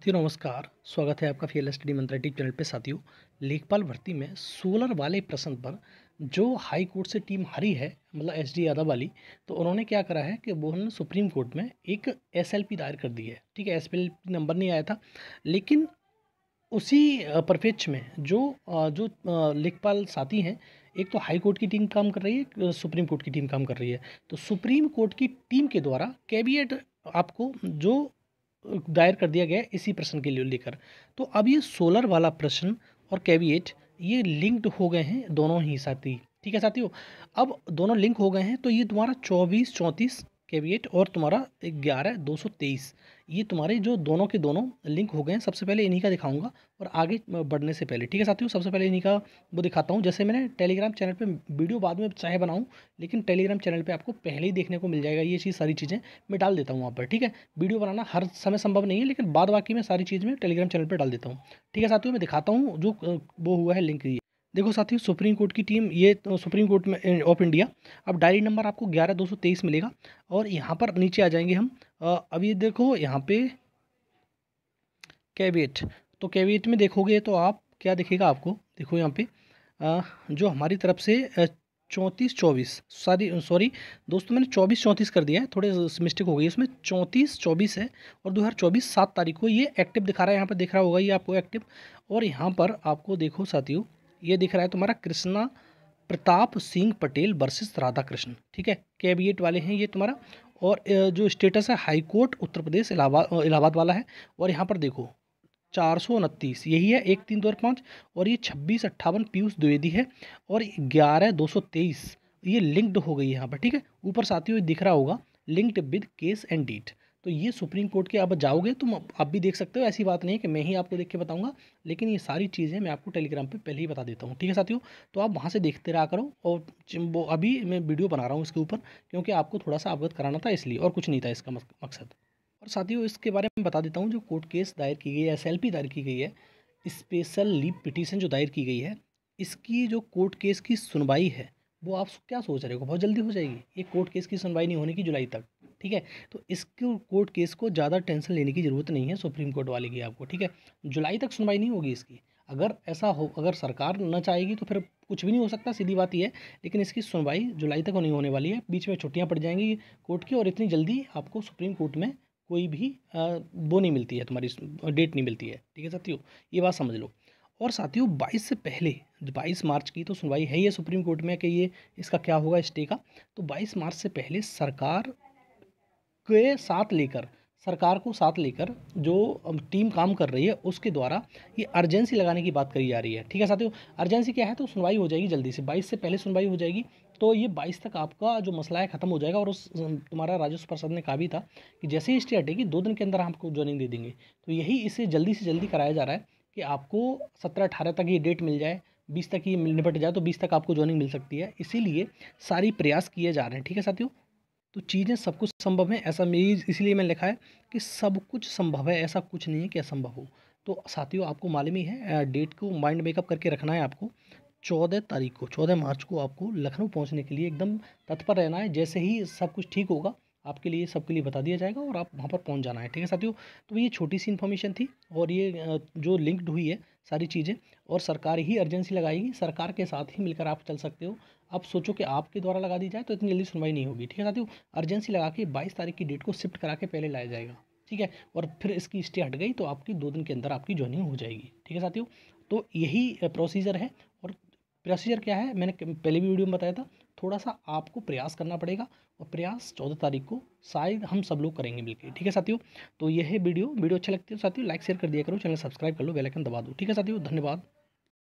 साथियों नमस्कार स्वागत है आपका फीएल एस डी मंत्रा चैनल पे साथियों लेखपाल भर्ती में सोलर वाले प्रश्न पर जो हाई कोर्ट से टीम हारी है मतलब एस डी यादव वाली तो उन्होंने क्या करा है कि वो उन्होंने सुप्रीम कोर्ट में एक एस एल पी दायर कर दी है ठीक है एस पी नंबर नहीं आया था लेकिन उसी परिप्रेक्ष्य में जो जो लेखपाल साथी हैं एक तो हाई कोर्ट की टीम काम कर रही है सुप्रीम कोर्ट की टीम काम कर रही है तो सुप्रीम कोर्ट की टीम के द्वारा कैबिनेट आपको जो दायर कर दिया गया है इसी प्रश्न के लिए लेकर तो अब ये सोलर वाला प्रश्न और कैविएट ये लिंक्ड हो गए हैं दोनों ही साथी ठीक है साथियों अब दोनों लिंक हो गए हैं तो ये तुम्हारा चौबीस चौंतीस कैविएट और तुम्हारा ग्यारह दो सौ तेईस ये तुम्हारे जो दोनों के दोनों लिंक हो गए हैं सबसे पहले इन्हीं का दिखाऊंगा और आगे बढ़ने से पहले ठीक है साथियों सबसे पहले इन्हीं का वो दिखाता हूँ जैसे मैंने टेलीग्राम चैनल पे वीडियो बाद में चाहे बनाऊँ लेकिन टेलीग्राम चैनल पे आपको पहले ही देखने को मिल जाएगा ये चीज़ सारी चीज़ें मैं डाल देता हूँ वहाँ पर ठीक है वीडियो बनाना हर समय संभव नहीं है लेकिन बाद बाकी मैं सारी चीज़ में टेलीग्राम चैनल पर डाल देता हूँ ठीक है साथियों मैं दिखाता हूँ जो वो हुआ है लिंक देखो साथियों सुप्रीम कोर्ट की टीम ये तो सुप्रीम कोर्ट में ऑफ इंडिया अब डायरी नंबर आपको ग्यारह दो सौ तेईस मिलेगा और यहाँ पर नीचे आ जाएंगे हम अब ये देखो यहाँ पे कैबिनेट तो कैबिनेट में देखोगे तो आप क्या देखेगा आपको देखो यहाँ पे जो हमारी तरफ से चौंतीस चौबीस सॉरी सॉरी दोस्तों मैंने चौबीस चौंतीस कर दिया है थोड़े मिस्टेक हो गई इसमें चौंतीस चौबीस है और दो हज़ार चौबीस सात तारीख को ये एक्टिव दिखा रहा है यहाँ पर दिख रहा होगा ये आपको एक्टिव और यहाँ पर आपको देखो साथियों ये दिख रहा है तुम्हारा कृष्णा प्रताप सिंह पटेल वर्सेस राधा कृष्ण ठीक है कैबिनेट वाले हैं ये तुम्हारा और जो स्टेटस है हाई कोर्ट उत्तर प्रदेश इलाहाबाद इलाहाबाद वाला है और यहाँ पर देखो चार सौ उनतीस यही है एक तीन दो पाँच और ये छब्बीस अट्ठावन पीयूष द्विवेदी है और ग्यारह दो सौ तेईस ये लिंक्ड हो गई यहाँ पर ठीक है ऊपर साथ ही दिख रहा होगा लिंक्ड विद केस एंड डीट तो ये सुप्रीम कोर्ट के आप जाओगे तो आप भी देख सकते हो ऐसी बात नहीं है कि मैं ही आपको देख के बताऊँगा लेकिन ये सारी चीज़ें मैं आपको टेलीग्राम पर पहले ही बता देता हूँ ठीक है साथियों तो आप वहाँ से देखते रहा करो और वो अभी मैं वीडियो बना रहा हूँ इसके ऊपर क्योंकि आपको थोड़ा सा अवगत कराना था इसलिए और कुछ नहीं था इसका मकसद और साथियों इसके बारे में बता देता हूँ जो कोर्ट केस दायर की गई है एस दायर की गई है स्पेशल लीव पिटीशन जो दायर की गई है इसकी जो कोर्ट केस की सुनवाई है वो आप क्या सोच रहे हो बहुत जल्दी हो जाएगी ये कोर्ट केस की सुनवाई नहीं होने की जुलाई तक ठीक है तो इस कोर्ट केस को ज़्यादा टेंशन लेने की ज़रूरत नहीं है सुप्रीम कोर्ट वाले की आपको ठीक है जुलाई तक सुनवाई नहीं होगी इसकी अगर ऐसा हो अगर सरकार न चाहेगी तो फिर कुछ भी नहीं हो सकता सीधी बात यह है लेकिन इसकी सुनवाई जुलाई तक नहीं होने वाली है बीच में छुट्टियाँ पड़ जाएंगी कोर्ट की और इतनी जल्दी आपको सुप्रीम कोर्ट में कोई भी वो नहीं मिलती है तुम्हारी डेट नहीं मिलती है ठीक है साथियों ये बात समझ लो और साथियों 22 से पहले 22 मार्च की तो सुनवाई है ये सुप्रीम कोर्ट में कि ये इसका क्या होगा स्टे का तो 22 मार्च से पहले सरकार के साथ लेकर सरकार को साथ लेकर जो टीम काम कर रही है उसके द्वारा ये अर्जेंसी लगाने की बात करी जा रही है ठीक है साथियों अर्जेंसी क्या है तो सुनवाई हो जाएगी जल्दी से बाईस से पहले सुनवाई हो जाएगी तो ये बाईस तक आपका जो मसला है ख़त्म हो जाएगा और उस तुम्हारा राजस्व प्रसाद ने कहा भी था कि जैसे ही स्टे हटेगी दो दिन के अंदर आपको ज्वाइनिंग दे देंगे तो यही इसे जल्दी से जल्दी कराया जा रहा है कि आपको सत्रह अठारह तक ये डेट मिल जाए बीस तक ये निपट जाए तो बीस तक आपको ज्वाइनिंग मिल सकती है इसीलिए सारी प्रयास किए जा रहे हैं ठीक है साथियों तो चीज़ें सब कुछ संभव है ऐसा मेरी इसलिए मैंने लिखा है कि सब कुछ संभव है ऐसा कुछ नहीं है कि असंभव हो तो साथियों आपको मालूम ही है डेट को माइंड मेकअप करके रखना है आपको चौदह तारीख को चौदह मार्च को आपको लखनऊ पहुंचने के लिए एकदम तत्पर रहना है जैसे ही सब कुछ ठीक होगा आपके लिए सबके लिए बता दिया जाएगा और आप वहाँ पर पहुँच जाना है ठीक है साथियों तो ये छोटी सी इन्फॉर्मेशन थी और ये जो लिंक्ड हुई है सारी चीज़ें और सरकार ही अर्जेंसी लगाएगी सरकार के साथ ही मिलकर आप चल सकते हो आप सोचो कि आपके द्वारा लगा दी जाए तो इतनी जल्दी सुनवाई नहीं होगी ठीक है साथियों अर्जेंसी लगा के बाईस तारीख की डेट को शिफ्ट करा के पहले लाया जाएगा ठीक है और फिर इसकी स्टे हट गई तो आपकी दो दिन के अंदर आपकी ज्वाइनिंग हो जाएगी ठीक है साथियों तो यही प्रोसीजर है और प्रोसीजर क्या है मैंने पहले भी वीडियो में बताया था थोड़ा सा आपको प्रयास करना पड़ेगा और प्रयास चौदह तारीख को शायद हम सब लोग करेंगे मिलकर ठीक है साथियों तो यह है वीडियो वीडियो अच्छा लगती है तो साथियों लाइक शेयर कर दिया करो चैनल सब्सक्राइब कर लो बेलाइकन दबा दो ठीक है साथियों धन्यवाद